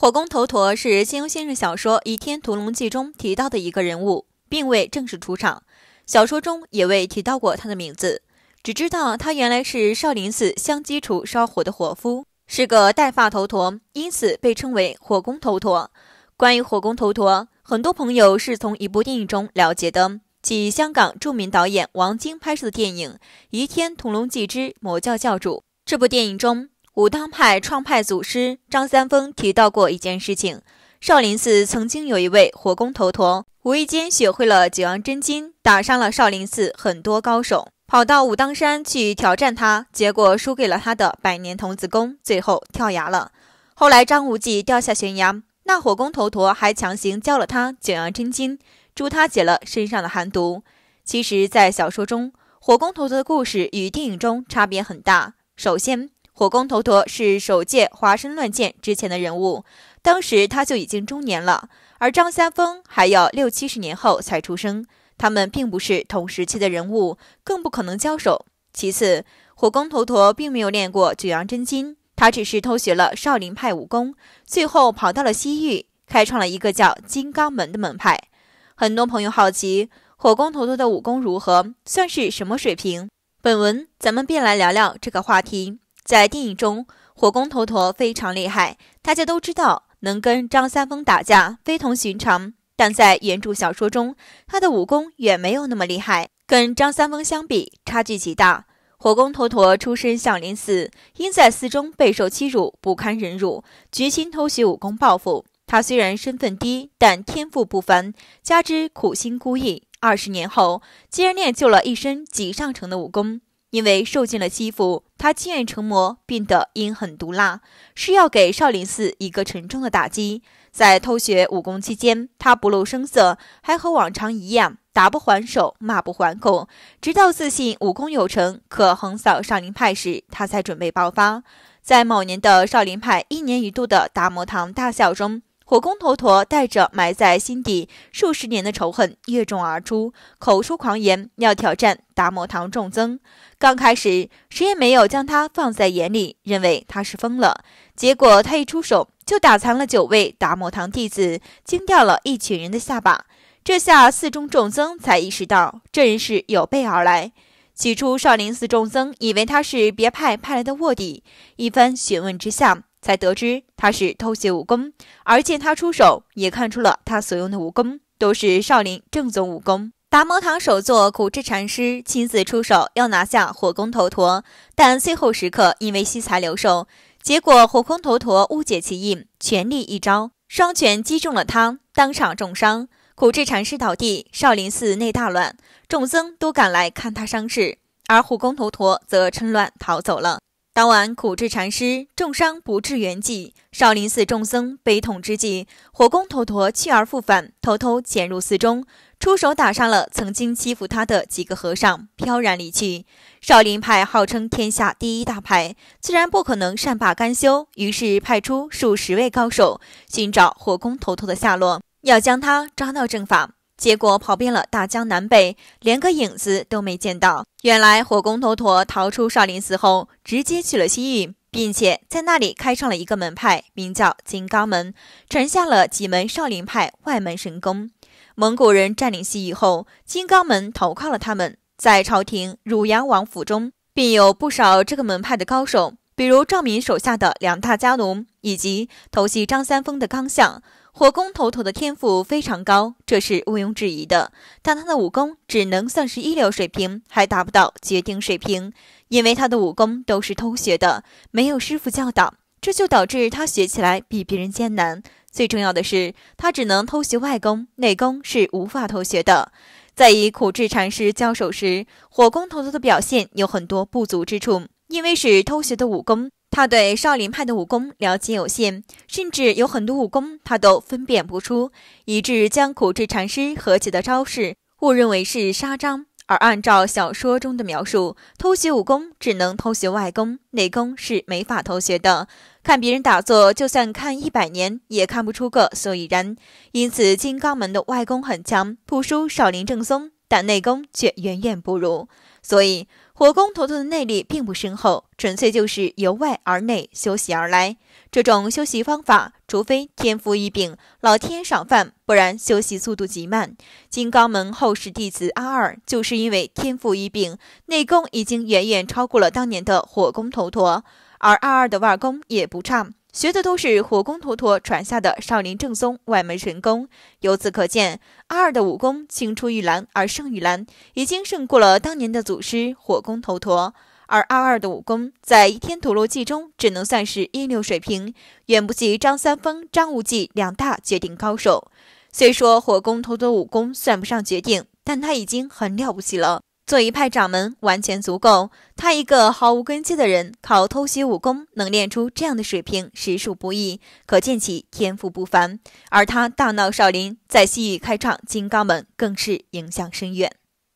火攻头陀是金庸先生小说《倚天屠龙记》中提到的一个人物，并未正式出场，小说中也未提到过他的名字，只知道他原来是少林寺香积厨烧火的伙夫，是个带发头陀，因此被称为火攻头陀。关于火攻头陀，很多朋友是从一部电影中了解的，即香港著名导演王晶拍摄的电影《倚天屠龙记之魔教教主》这部电影中。武当派创派祖师张三丰提到过一件事情：少林寺曾经有一位火工头陀，无意间学会了九阳真经，打伤了少林寺很多高手，跑到武当山去挑战他，结果输给了他的百年童子功，最后跳崖了。后来张无忌掉下悬崖，那火工头陀还强行教了他九阳真经，助他解了身上的寒毒。其实，在小说中，火工头陀的故事与电影中差别很大。首先，火攻头陀是首届华山乱剑之前的人物，当时他就已经中年了，而张三丰还要六七十年后才出生，他们并不是同时期的人物，更不可能交手。其次，火攻头陀并没有练过九阳真经，他只是偷学了少林派武功，最后跑到了西域，开创了一个叫金刚门的门派。很多朋友好奇火攻头陀的武功如何，算是什么水平？本文咱们便来聊聊这个话题。在电影中，火工头陀非常厉害，大家都知道能跟张三丰打架，非同寻常。但在原著小说中，他的武功远没有那么厉害，跟张三丰相比，差距极大。火工头陀出身少林寺，因在寺中备受欺辱，不堪忍辱，决心偷学武功报复。他虽然身份低，但天赋不凡，加之苦心孤诣，二十年后竟然练就了一身极上乘的武功。因为受尽了欺负，他自愿成魔，变得阴狠毒辣，是要给少林寺一个沉重的打击。在偷学武功期间，他不露声色，还和往常一样，打不还手，骂不还口。直到自信武功有成，可横扫少林派时，他才准备爆发。在某年的少林派一年一度的达摩堂大笑中。火公陀陀带着埋在心底数十年的仇恨，越众而出，口出狂言，要挑战达摩堂众僧。刚开始，谁也没有将他放在眼里，认为他是疯了。结果他一出手，就打残了九位达摩堂弟子，惊掉了一群人的下巴。这下，寺中众僧才意识到，这人是有备而来。起初，少林寺众僧以为他是别派派来的卧底，一番询问之下，才得知他是偷学武功。而见他出手，也看出了他所用的武功都是少林正宗武功。达摩堂首座苦智禅师亲自出手，要拿下火空头陀，但最后时刻因为惜才留手，结果火空头陀误解其意，全力一招，双拳击中了他，当场重伤。苦智禅师倒地，少林寺内大乱，众僧都赶来看他伤势，而火公头陀则趁乱逃走了。当晚，苦智禅师重伤不治，圆寂。少林寺众僧悲痛之际，火攻头陀去而复返，偷偷潜入寺中，出手打伤了曾经欺负他的几个和尚，飘然离去。少林派号称天下第一大派，自然不可能善罢甘休，于是派出数十位高手寻找火攻头陀的下落。要将他抓到正法，结果跑遍了大江南北，连个影子都没见到。原来火工头陀逃出少林寺后，直接去了西域，并且在那里开创了一个门派，名叫金刚门，传下了几门少林派外门神功。蒙古人占领西域后，金刚门投靠了他们，在朝廷汝阳王府中便有不少这个门派的高手。比如赵敏手下的两大家奴，以及头系张三丰的刚相火攻头头的天赋非常高，这是毋庸置疑的。但他的武功只能算是一流水平，还达不到绝顶水平，因为他的武功都是偷学的，没有师傅教导，这就导致他学起来比别人艰难。最重要的是，他只能偷袭外功，内功是无法偷学的。在与苦智禅师交手时，火攻头头的表现有很多不足之处。因为是偷学的武功，他对少林派的武功了解有限，甚至有很多武功他都分辨不出，以致将苦智禅师合起的招式误认为是杀招。而按照小说中的描述，偷学武功只能偷学外功，内功是没法偷学的。看别人打坐，就算看一百年也看不出个所以然。因此，金刚门的外功很强，不输少林正宗，但内功却远远不如。所以。火攻头陀的内力并不深厚，纯粹就是由外而内修习而来。这种修习方法，除非天赋异禀、老天赏饭，不然修习速度极慢。金刚门后世弟子阿二就是因为天赋异禀，内功已经远远超过了当年的火攻头陀，而阿二的外功也不差。学的都是火攻头陀传下的少林正宗外门神功，由此可见，阿二的武功青出于蓝而胜于蓝，已经胜过了当年的祖师火攻头陀。而阿二的武功在《倚天屠龙记》中只能算是一流水平，远不及张三丰、张无忌两大绝顶高手。虽说火攻头陀武功算不上绝顶，但他已经很了不起了。做一派掌门完全足够。他一个毫无根基的人，靠偷袭武功能练出这样的水平，实属不易，可见其天赋不凡。而他大闹少林，在西域开创金刚门，更是影响深远。